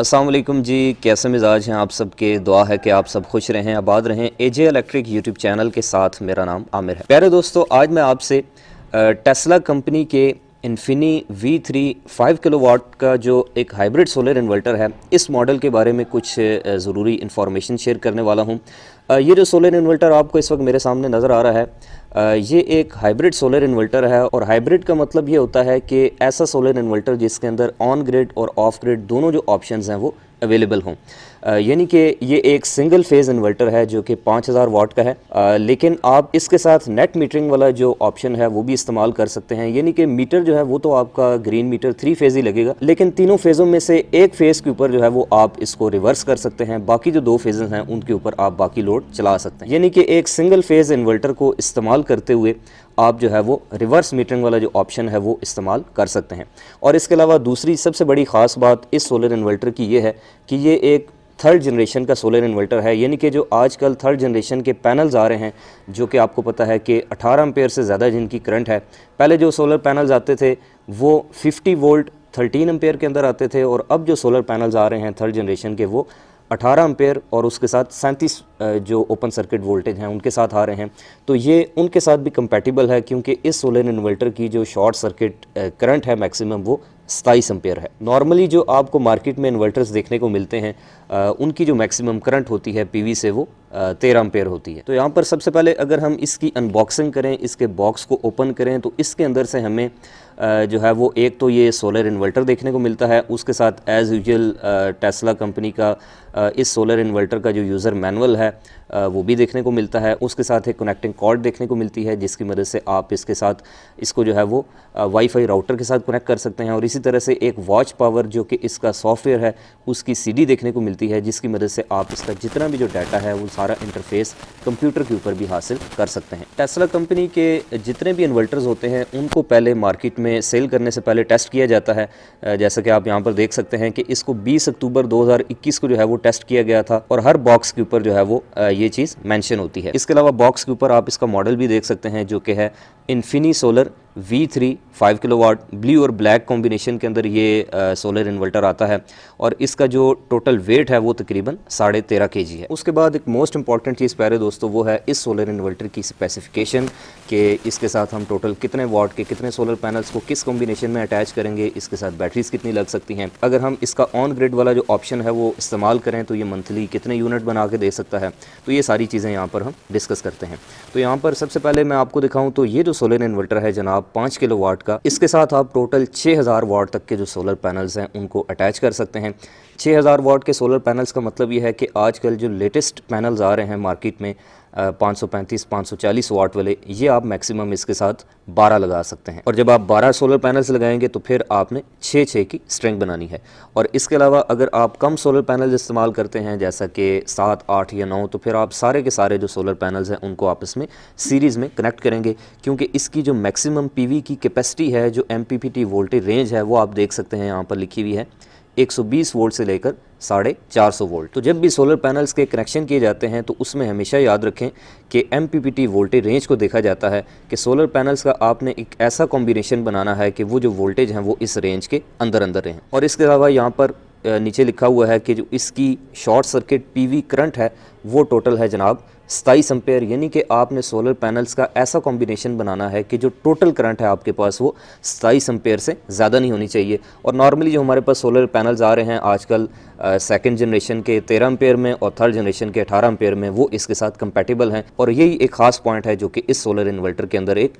असलम जी कैसे मिजाज हैं आप सब के दुआ है कि आप सब खुश रहें आबाद रहें A J electric YouTube channel के साथ मेरा नाम आमिर है प्यारे दोस्तों आज मैं आपसे टेस्ला कंपनी के Infini V three five kilowatt का जो एक हाइब्रिड सोलर इन्वर्टर है इस मॉडल के बारे में कुछ ज़रूरी इन्फॉर्मेशन शेयर करने वाला हूँ ये जो सोलर इन्वर्टर आपको इस वक्त मेरे सामने नज़र आ रहा है ये एक हाइब्रिड सोलर इन्वर्टर है और हाइब्रिड का मतलब ये होता है कि ऐसा सोलर इन्वर्टर जिसके अंदर ऑन ग्रिड और ऑफ ग्रिड दोनों जो ऑप्शन हैं वो अवेलेबल हों यानी कि ये एक सिंगल फेज़ इन्वर्टर है जो कि 5000 वाट का है आ, लेकिन आप इसके साथ नेट मीटरिंग वाला जो ऑप्शन है वो भी इस्तेमाल कर सकते हैं यानी कि मीटर जो है वो तो आपका ग्रीन मीटर थ्री फेज़ ही लगेगा लेकिन तीनों फेज़ों में से एक फेज़ के ऊपर जो है वो आप इसको रिवर्स कर सकते हैं बाकी जो दो फेजेज हैं उनके ऊपर आप बाकी लोड चला सकते हैं यानी कि एक सिंगल फेज़ इन्वर्टर को इस्तेमाल करते हुए आप जो है वो रिवर्स मीटरिंग वाला जो ऑप्शन है वो इस्तेमाल कर सकते हैं और इसके अलावा दूसरी सबसे बड़ी ख़ास बात इस सोलर इन्वर्टर की ये है कि ये एक थर्ड जनरेशन का सोलर इन्वर्टर है यानी कि जो आजकल थर्ड जनरेशन के पैनल्स आ रहे हैं जो कि आपको पता है कि 18 एम्पेयर से ज़्यादा जिनकी करंट है पहले जो सोलर पैनल्स आते थे वो 50 वोल्ट 13 एम्पेयर के अंदर आते थे और अब जो सोलर पैनल्स आ रहे हैं थर्ड जनरेशन के वो 18 एम्पेयर और उसके साथ सैंतीस जो ओपन सर्किट वोल्टेज हैं उनके साथ आ रहे हैं तो ये उनके साथ भी कंपेटिबल है क्योंकि इस सोलर इन्वर्टर की जो शॉर्ट सर्किट करंट है मैक्सिमम वो सताईस एम्पेयर है नॉर्मली जो आपको मार्केट में इन्वर्टर्स देखने को मिलते हैं उनकी जो मैक्सिमम करंट होती है पीवी से वो तेरह अम्पेयर होती है तो यहाँ पर सबसे पहले अगर हम इसकी अनबॉक्सिंग करें इसके बॉक्स को ओपन करें तो इसके अंदर से हमें जो है वो एक तो ये सोलर इन्वर्टर देखने को मिलता है उसके साथ एज़ यूजल टेस्ला कंपनी का इस सोलर इन्वर्टर का जो यूज़र मैनुअल है वो भी देखने को मिलता है उसके साथ एक कनेक्टिंग कॉर्ड देखने को मिलती है जिसकी मदद से आप इसके साथ इसको जो है वो वाईफाई राउटर के साथ कनेक्ट कर सकते हैं और इसी तरह से एक वॉच पावर जो कि इसका सॉफ्टवेयर है उसकी सी देखने को मिलती है जिसकी मदद से आप इसका जितना भी जो डाटा है वो सारा इंटरफेस कंप्यूटर के ऊपर भी हासिल कर सकते हैं टेस्ला कंपनी के जितने भी इन्वर्टर्स होते हैं उनको पहले मार्केट में सेल करने से पहले टेस्ट किया जाता है जैसा कि आप यहाँ पर देख सकते हैं कि इसको 20 अक्टूबर 2021 को जो है वो टेस्ट किया गया था और हर बॉक्स के ऊपर जो है वो ये चीज़ मैंशन होती है इसके अलावा बॉक्स के ऊपर आप इसका मॉडल भी देख सकते हैं जो कि है Infini solar V three five kilowatt blue और ब्लैक कॉम्बिनेशन के अंदर ये सोलर इन्वर्टर आता है और इसका जो टोटल वेट है वो तकरीबन साढ़े तेरह के जी है उसके बाद एक मोस्ट इंपॉर्टेंट चीज़ प्यारे दोस्तों वो है इस सोलर इन्वर्टर की स्पेसिफिकेशन के इसके साथ हम टोटल कितने वाट के कितने सोलर पैनल्स को किस कॉम्बिनेशन में अटैच करेंगे इसके साथ बैटरीज कितनी लग सकती हैं अगर हम इसका ऑन ग्रेड वाला जो ऑप्शन है वो इस्तेमाल करें तो ये मंथली कितने यूनिट बना के दे सकता है तो ये सारी चीज़ें यहाँ पर हम डिस्कस करते हैं तो यहाँ पर सबसे पहले मैं आपको दिखाऊँ तो ये जो सोलर इन्वर्टर है जनाब पाँच किलो वाट का इसके साथ आप टोटल छः हज़ार वाट तक के जो सोलर पैनल्स हैं उनको अटैच कर सकते हैं छः हज़ार वाट के सोलर पैनल्स का मतलब ये है कि आजकल जो लेटेस्ट पैनल्स आ रहे हैं मार्केट में पाँच सौ पैंतीस पाँच सौ चालीस वाट वाले ये आप मैक्सिमम इसके साथ बारह लगा सकते हैं और जब आप बारह सोलर पैनल्स लगाएंगे तो फिर आपने छः छः की स्ट्रेंथ बनानी है और इसके अलावा अगर आप कम सोलर पैनल इस्तेमाल करते हैं जैसा कि सात आठ या नौ तो फिर आप सारे के सारे जो सोलर पैनल्स हैं उनको आपस में सीरीज़ में कनेक्ट करेंगे क्योंकि इसकी जो मैक्सिमम पी की कैपेसिटी है जो एम वोल्टेज रेंज है वो आप देख सकते हैं यहाँ पर लिखी हुई है 120 वोल्ट से लेकर साढ़े चार सौ वोल्ट तो जब भी सोलर पैनल्स के कनेक्शन किए जाते हैं तो उसमें हमेशा याद रखें कि एम वोल्टेज रेंज को देखा जाता है कि सोलर पैनल्स का आपने एक ऐसा कॉम्बिनेशन बनाना है कि वो जो वोल्टेज हैं वो इस रेंज के अंदर अंदर रहें और इसके अलावा यहाँ पर नीचे लिखा हुआ है कि जो इसकी शॉर्ट सर्किट वी करंट है वो टोटल है जनाब सताईस एम्पेयर यानी कि आपने सोलर पैनल्स का ऐसा कॉम्बिनेशन बनाना है कि जो टोटल करंट है आपके पास वो सताईस एम्पेयर से ज़्यादा नहीं होनी चाहिए और नॉर्मली जो हमारे पास सोलर पैनल्स आ रहे हैं आजकल सेकेंड जनरेशन के तेरह एम्पेयर में और थर्ड जनरेशन के अठारह एम्पेयर में वो इसके साथ कंपेटेबल हैं और यही एक खास पॉइंट है जो कि इस सोलर इन्वर्टर के अंदर एक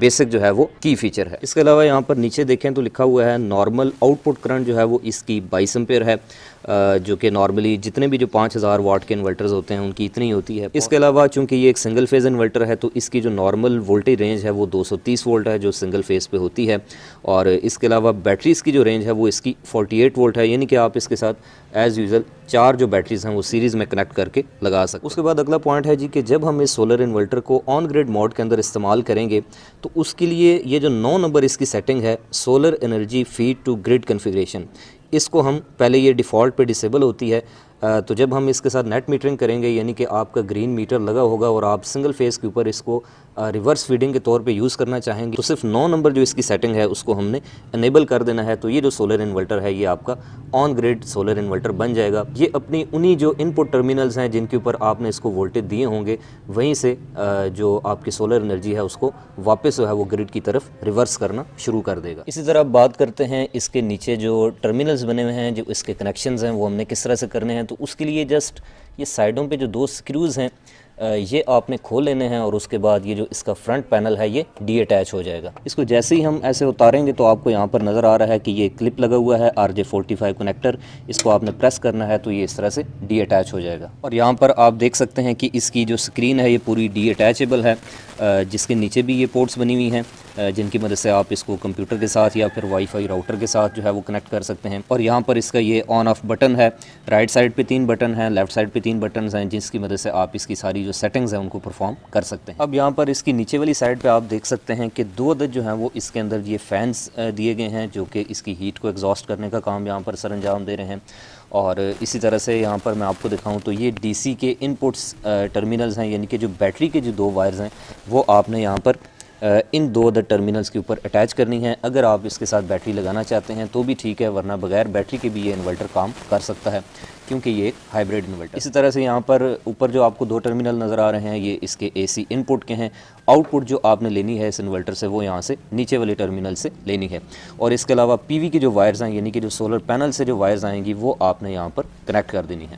बेसिक जो है वो की फीचर है इसके अलावा यहाँ पर नीचे देखें तो लिखा हुआ है नॉर्मल आउटपुट करंट जो है वो इसकी बाईस एम्पेयर है जो कि नॉर्मली जितने भी जो पाँच हज़ार वाट के इन्वर्टर्स होते हैं उनकी इतनी होती है हाँ। इसके अलावा चूँकि ये एक सिंगल फेज़ इन्वर्टर है तो इसकी जो नॉर्मल वोल्टेज रेंज है वो 230 वोल्ट है जो सिंगल फेज़ पे होती है और इसके अलावा बैटरीज़ की जो रेंज है वो इसकी 48 वोल्ट है यानी कि आप इसके साथ एज़ यूज़ल चार जो बैटरीज़ हैं वो सीरीज़ में कनेक्ट करके लगा सकते उसके बाद अगला पॉइंट है जी कि जब हम इस सोलर इन्वर्टर को ऑन ग्रेड मोड के अंदर इस्तेमाल करेंगे तो उसके लिए ये जो नौ नंबर इसकी सेटिंग है solar energy feed to grid configuration इसको हम पहले ये डिफ़ॉल्ट पे डिसेबल होती है तो जब हम इसके साथ नेट मीटरिंग करेंगे यानी कि आपका ग्रीन मीटर लगा होगा और आप सिंगल फेज़ के ऊपर इसको रिवर्स फीडिंग के तौर पे यूज़ करना चाहेंगे तो सिर्फ नौ नंबर जो इसकी सेटिंग है उसको हमने इनेबल कर देना है तो ये जो सोलर इन्वर्टर है ये आपका ऑन ग्रेड सोलर इन्वर्टर बन जाएगा ये अपनी उन्हीं जो इनपुट टर्मिनल्स हैं जिनके ऊपर आपने इसको वोल्टेज दिए होंगे वहीं से जो आपकी सोलर एनर्जी है उसको वापस जो है वो ग्रिड की तरफ रिवर्स करना शुरू कर देगा इसी तरह बात करते हैं इसके नीचे जो टर्मिनल्स बने हुए हैं जो इसके कनेक्शन हैं वो हमने किस तरह से करने हैं तो उसके लिए जस्ट ये साइडों पर जो दो स्क्रूज़ हैं ये आपने खोल लेने हैं और उसके बाद ये जो इसका फ्रंट पैनल है ये डी अटैच हो जाएगा इसको जैसे ही हम ऐसे उतारेंगे तो आपको यहाँ पर नज़र आ रहा है कि ये क्लिप लगा हुआ है आर जे कनेक्टर इसको आपने प्रेस करना है तो ये इस तरह से डी अटैच हो जाएगा और यहाँ पर आप देख सकते हैं कि इसकी जो स्क्रीन है ये पूरी डी अटैचेबल है जिसके नीचे भी ये पोर्ट्स बनी हुई हैं जिनकी मदद से आप इसको कंप्यूटर के साथ या फिर वाईफाई राउटर के साथ जो है वो कनेक्ट कर सकते हैं और यहाँ पर इसका ये ऑन ऑफ बटन है राइट साइड पे तीन बटन हैं लेफ्ट साइड पे तीन बटन हैं जिसकी मदद से आप इसकी सारी जो सेटिंग्स हैं उनको परफॉर्म कर सकते हैं अब यहाँ पर इसकी नीचे वाली साइड पर आप देख सकते हैं कि दो अदद जो हैं वो इसके अंदर ये फैंस दिए गए हैं जो कि इसकी हीट को एग्जॉस्ट करने का काम यहाँ पर सर अंजाम दे रहे हैं और इसी तरह से यहाँ पर मैं आपको दिखाऊं तो ये डीसी के इनपुट्स टर्मिनल्स हैं यानी कि जो बैटरी के जो दो वायर्स हैं वो आपने यहाँ पर इन दो अदर टर्मिनल्स के ऊपर अटैच करनी है अगर आप इसके साथ बैटरी लगाना चाहते हैं तो भी ठीक है वरना बगैर बैटरी के भी ये इन्वर्टर काम कर सकता है क्योंकि ये एक हाइब्रिड इन्वर्टर इसी तरह से यहाँ पर ऊपर जो आपको दो टर्मिनल नज़र आ रहे हैं ये इसके एसी इनपुट के हैं आउटपुट जो आपने लेनी है इस इन्वर्टर से वो यहाँ से नीचे वाले टर्मिनल से लेनी है और इसके अलावा पी की जो वायर्स हैं यानी कि जो सोलर पैनल से जो वायर्स आएँगी वो आपने यहाँ पर कनेक्ट कर देनी है